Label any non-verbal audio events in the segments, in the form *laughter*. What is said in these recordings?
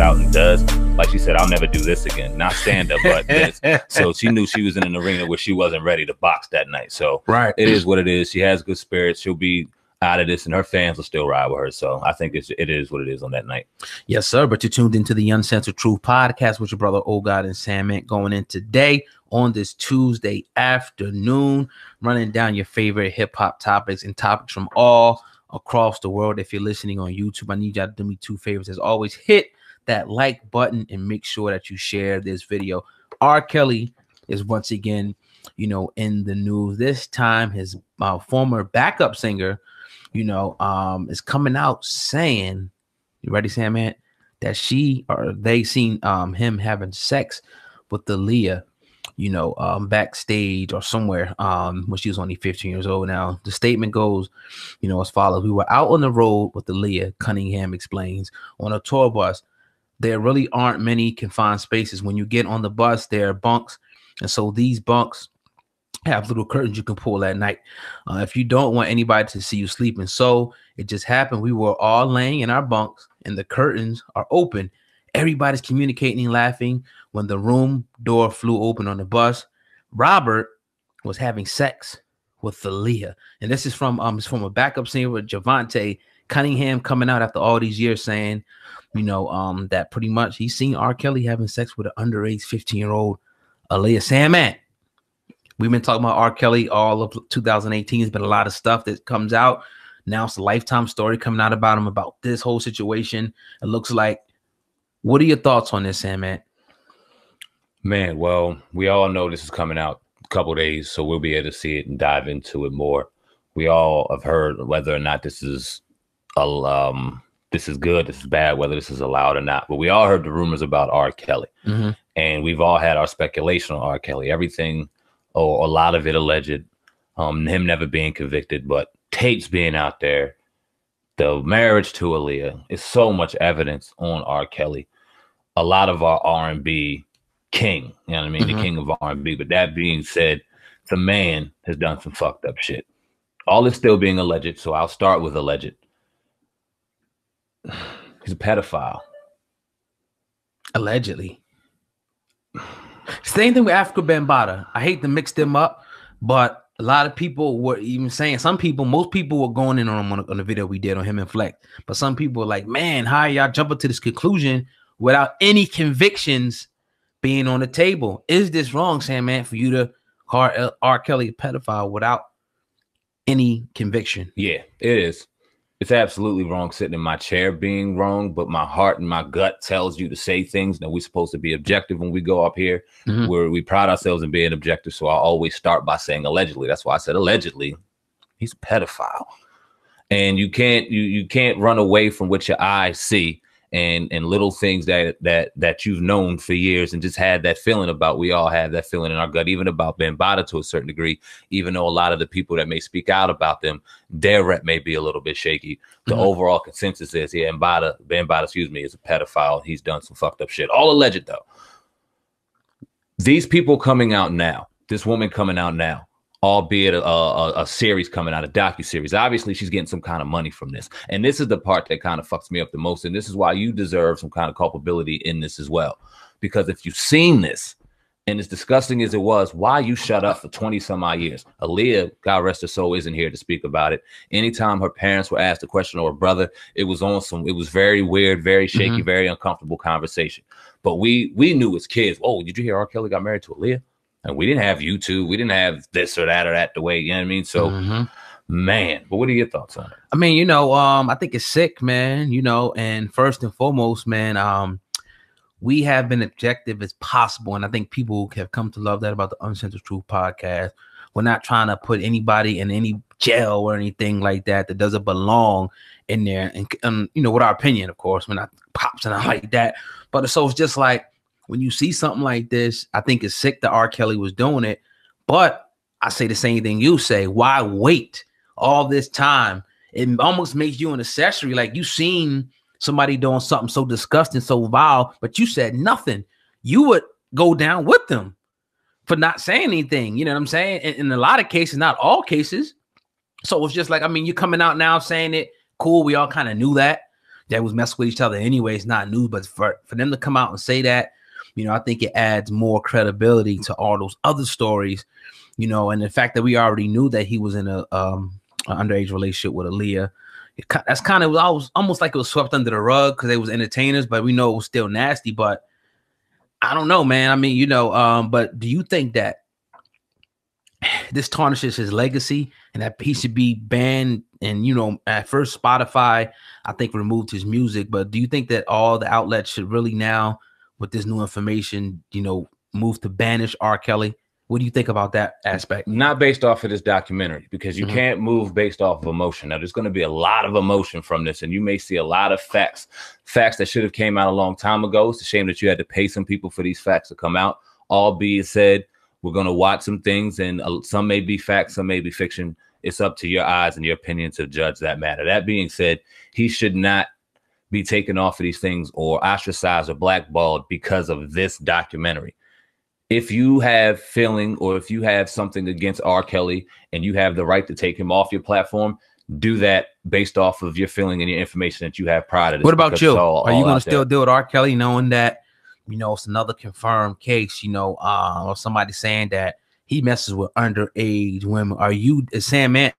out and does, like she said, I'll never do this again. Not stand up, but this. *laughs* So she knew she was in an arena where she wasn't ready to box that night. So right, it is what it is. She has good spirits. She'll be out of this, and her fans will still ride with her. So I think it's, it is what it is on that night. Yes, sir. But you tuned into the Uncensored Truth podcast with your brother Old God and Sam Mint going in today on this Tuesday afternoon, running down your favorite hip hop topics and topics from all across the world. If you're listening on YouTube, I need y'all to do me two favors. As always, hit that like button and make sure that you share this video. R. Kelly is once again, you know, in the news. This time, his uh, former backup singer, you know, um, is coming out saying, "You ready, Sam? Man, that she or they seen um him having sex with the Leah." You know, um, backstage or somewhere um, when she was only 15 years old. Now, the statement goes, you know, as follows We were out on the road with the Leah, Cunningham explains, on a tour bus there really aren't many confined spaces. When you get on the bus, there are bunks. And so these bunks have little curtains you can pull at night uh, if you don't want anybody to see you sleeping. So it just happened. We were all laying in our bunks and the curtains are open. Everybody's communicating, laughing when the room door flew open on the bus. Robert was having sex with Thalia. And this is from um it's from a backup scene with Javante Cunningham coming out after all these years saying, you know, um, that pretty much he's seen R. Kelly having sex with an underage 15 year old Aaliyah Samant. We've been talking about R. Kelly all of 2018. There's been a lot of stuff that comes out. Now it's a lifetime story coming out about him about this whole situation. It looks like. What are your thoughts on this, Sandman? Man, well, we all know this is coming out a couple days, so we'll be able to see it and dive into it more. We all have heard whether or not this is um, this is good, this is bad, whether this is allowed or not. But we all heard the rumors about R. Kelly, mm-hmm. and we've all had our speculation on R. Kelly. Everything, or a lot of it, alleged. Um, him never being convicted, but tapes being out there, the marriage to Aaliyah is so much evidence on R. Kelly. A lot of our R and B king, you know what I mean, mm-hmm. the king of R and B. But that being said, the man has done some fucked up shit. All is still being alleged, so I'll start with alleged. *sighs* He's a pedophile. Allegedly. Same thing with Africa Bambata. I hate to mix them up, but a lot of people were even saying some people, most people were going in on him on, on the video we did on him and Fleck. But some people were like, man, how y'all jumping to this conclusion without any convictions being on the table? Is this wrong, Sam Man, for you to call R. Kelly a pedophile without any conviction? Yeah, it is it's absolutely wrong sitting in my chair being wrong, but my heart and my gut tells you to say things. Now we're supposed to be objective when we go up here. Mm-hmm. Where we pride ourselves in being objective, so I always start by saying allegedly. That's why I said allegedly. He's a pedophile, and you can't you you can't run away from what your eyes see and and little things that that that you've known for years and just had that feeling about. We all have that feeling in our gut, even about Ben Bada to a certain degree. Even though a lot of the people that may speak out about them, their rep may be a little bit shaky. The mm-hmm. overall consensus is, yeah, Mbada, Ben Bada, excuse me, is a pedophile. He's done some fucked up shit. All alleged though. These people coming out now, this woman coming out now, albeit a, a, a, series coming out, a docu series. Obviously, she's getting some kind of money from this, and this is the part that kind of fucks me up the most. And this is why you deserve some kind of culpability in this as well, because if you've seen this, and as disgusting as it was, why you shut up for 20 some odd years? Aaliyah, God rest her soul, isn't here to speak about it. Anytime her parents were asked a question or a brother, it was on some, it was very weird, very shaky, mm-hmm. very uncomfortable conversation. But we we knew as kids, oh, did you hear R. Kelly got married to Aaliyah? And we didn't have YouTube. We didn't have this or that or that the way, you know what I mean? So mm-hmm. man, but what are your thoughts on it? I mean, you know, um, I think it's sick, man, you know, and first and foremost, man, um, we have been objective as possible. And I think people have come to love that about the Uncensored Truth podcast. We're not trying to put anybody in any jail or anything like that that doesn't belong in there. And, and um, you know, with our opinion, of course, we're not pops and I like that. But so it's just like when you see something like this, I think it's sick that R. Kelly was doing it. But I say the same thing you say. Why wait all this time? It almost makes you an accessory. Like you seen somebody doing something so disgusting, so vile, but you said nothing. You would go down with them for not saying anything. You know what I'm saying? In, in a lot of cases, not all cases. So it's just like, I mean, you're coming out now saying it. Cool. We all kind of knew that. That was messing with each other anyway. It's not new, but for, for them to come out and say that you know, I think it adds more credibility to all those other stories, you know, and the fact that we already knew that he was in a um an underage relationship with Aaliyah. It, that's kind of I was almost like it was swept under the rug because they was entertainers, but we know it was still nasty. But I don't know, man. I mean, you know, um, but do you think that *sighs* this tarnishes his legacy and that he should be banned and you know at first spotify i think removed his music but do you think that all the outlets should really now with this new information, you know, move to banish R. Kelly. What do you think about that aspect? Not based off of this documentary, because you mm-hmm. can't move based off of emotion. Now, there's going to be a lot of emotion from this, and you may see a lot of facts, facts that should have came out a long time ago. It's a shame that you had to pay some people for these facts to come out. All be said, we're going to watch some things, and uh, some may be facts, some may be fiction. It's up to your eyes and your opinion to judge that matter. That being said, he should not be taken off of these things or ostracized or blackballed because of this documentary. If you have feeling or if you have something against R. Kelly and you have the right to take him off your platform, do that based off of your feeling and your information that you have prior to this. What about you? All, Are all you going to still deal with R. Kelly knowing that, you know, it's another confirmed case, you know, uh, or somebody saying that he messes with underage women? Are you, is Sam Ant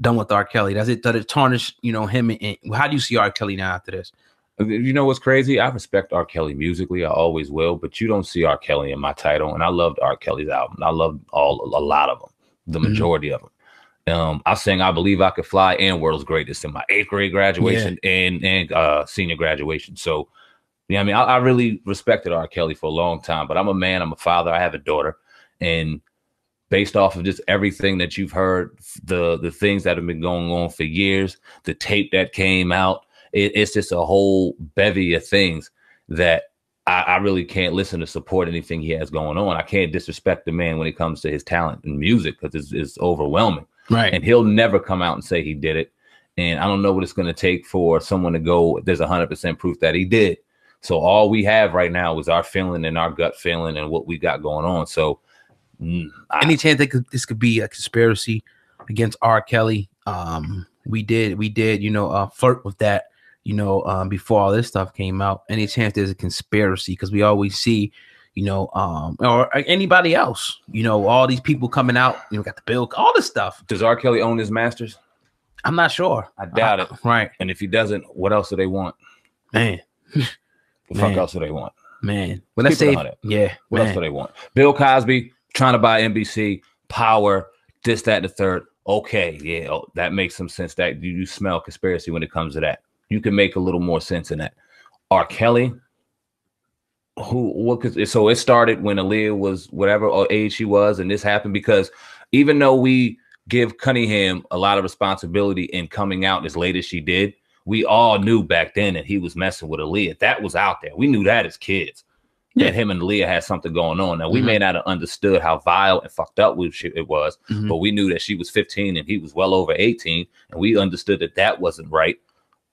done with R. Kelly? Does it does it tarnish you know him? And, and how do you see R. Kelly now after this? You know what's crazy? I respect R. Kelly musically. I always will, but you don't see R. Kelly in my title. And I loved R. Kelly's album. I loved all a lot of them, the mm-hmm. majority mm-hmm. of them. Um, I sang "I Believe I Could Fly" and "World's Greatest" in my eighth grade graduation yeah. and and uh, senior graduation. So, yeah, you know I mean, I, I, really respected R. Kelly for a long time. But I'm a man. I'm a father. I have a daughter, and based off of just everything that you've heard, the the things that have been going on for years, the tape that came out. It, it's just a whole bevy of things that I, I, really can't listen to support anything he has going on. I can't disrespect the man when it comes to his talent and music because it's, it's overwhelming. Right. And he'll never come out and say he did it. And I don't know what it's going to take for someone to go, there's 100% proof that he did. So all we have right now is our feeling and our gut feeling and what we got going on. So Mm, Any chance that this could be a conspiracy against R. Kelly? Um, we did, we did, you know, uh, flirt with that, you know, um, before all this stuff came out. Any chance there's a conspiracy? Because we always see, you know, um, or uh, anybody else, you know, all these people coming out, you know, got the bill, all this stuff. Does R. Kelly own his masters? I'm not sure. I doubt it. Right. And if he doesn't, what else do they want? Man. the fuck else do they want? Man. Well, let's say, yeah. What man. else do they want? Bill Cosby, trying to buy NBC, power, this, that, and the third. Okay, yeah, oh, that makes some sense. That you, you smell conspiracy when it comes to that. You can make a little more sense in that. R. Kelly, who what so it started when Aaliyah was whatever age she was, and this happened because even though we give Cunningham a lot of responsibility in coming out as late as she did, we all knew back then that he was messing with Aaliyah. That was out there. We knew that as kids. That him and Leah had something going on. Now we mm-hmm. may not have understood how vile and fucked up it was, mm-hmm. but we knew that she was 15 and he was well over 18, and we understood that that wasn't right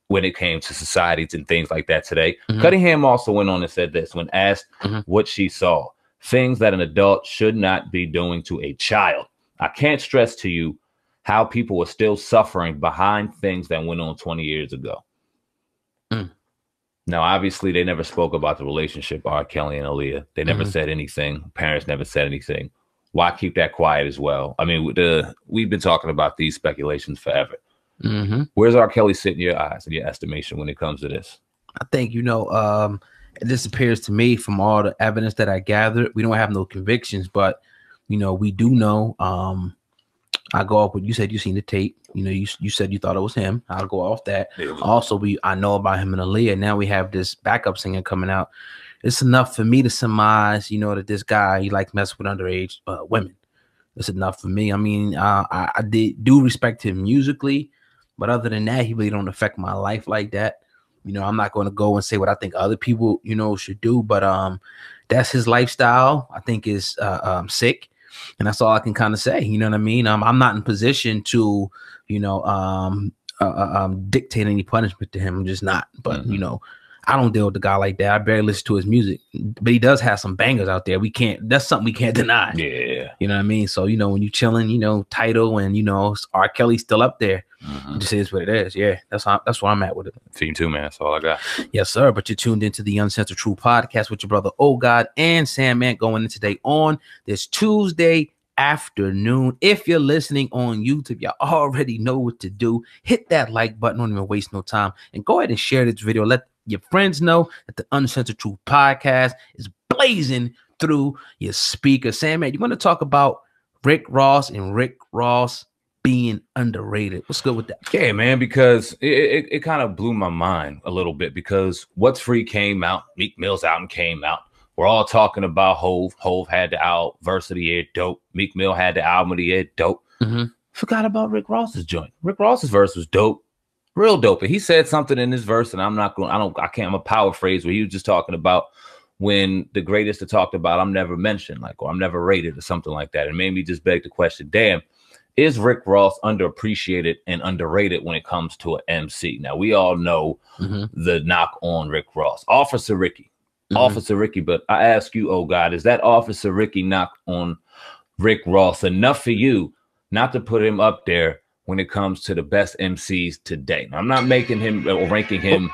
when it came to societies and things like that today. Mm-hmm. Cunningham also went on and said this when asked mm-hmm. what she saw, things that an adult should not be doing to a child. I can't stress to you how people are still suffering behind things that went on 20 years ago. Now, obviously, they never spoke about the relationship R. Kelly and Aaliyah. They never mm-hmm. said anything. Parents never said anything. Why keep that quiet as well? I mean, the we've been talking about these speculations forever. Mm-hmm. Where's R. Kelly sitting in your eyes, in your estimation, when it comes to this? I think you know. Um, this appears to me from all the evidence that I gathered. We don't have no convictions, but you know, we do know um, I go off with you said you seen the tape. You know, you you said you thought it was him. I'll go off that. Yeah. Also, we I know about him and Aaliyah. Now we have this backup singer coming out. It's enough for me to surmise, you know, that this guy he like mess with underage uh, women. it's enough for me. I mean, uh, I, I did do respect him musically, but other than that, he really don't affect my life like that. You know, I'm not going to go and say what I think other people, you know, should do, but um, that's his lifestyle. I think is uh, um, sick and that's all I can kind of say. You know what I mean? Um, I'm not in position to, you know, um, uh, uh um, dictate any punishment to him. I'm just not. But mm-hmm. you know, I don't deal with a guy like that. I barely listen to his music, but he does have some bangers out there. We can't. That's something we can't *laughs* deny. Yeah, you know what I mean. So you know when you chilling, you know title and you know R. Kelly's still up there. Mm-hmm. Just is what it is. Yeah, that's how, that's where I'm at with it. Team two, man. That's all I got. Yes, sir. But you're tuned into the Uncensored True podcast with your brother Oh God and Sam Man going in today on this Tuesday afternoon. If you're listening on YouTube, you already know what to do. Hit that like button. Don't even waste no time. And go ahead and share this video. Let your friends know that the Uncensored Truth podcast is blazing through your speaker. Sam, man, you want to talk about Rick Ross and Rick Ross being underrated? What's good with that? Yeah, man, because it, it, it kind of blew my mind a little bit because What's Free came out, Meek Mill's album came out. We're all talking about Hove. Hove had the album, Verse of the Year, dope. Meek Mill had the album of the year, dope. Mm-hmm. Forgot about Rick Ross's joint. Rick Ross's verse was dope real dope. And he said something in this verse, and I'm not going. I don't. I can't. I'm a paraphrase where he was just talking about when the greatest are talked about, I'm never mentioned, like or I'm never rated or something like that. And made me just beg the question: Damn, is Rick Ross underappreciated and underrated when it comes to an MC? Now we all know mm-hmm. the knock on Rick Ross, Officer Ricky, mm-hmm. Officer Ricky. But I ask you, oh God, is that Officer Ricky knock on Rick Ross enough for you not to put him up there? when it comes to the best MCs today. Now, I'm not making him or ranking him.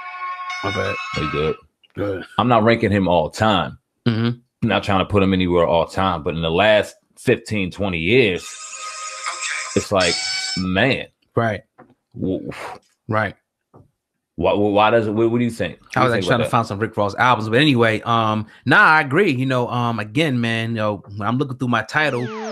Oh, my bad. good. Good. I'm not ranking him all time. Mm-hmm. I'm not trying to put him anywhere all time, but in the last 15, 20 years, okay. it's like, man. Right. Right. Why, why does it? What, what do you think? What I was like trying to that? find some Rick Ross albums, but anyway, um, nah, I agree. You know, um, again, man, you know, I'm looking through my title,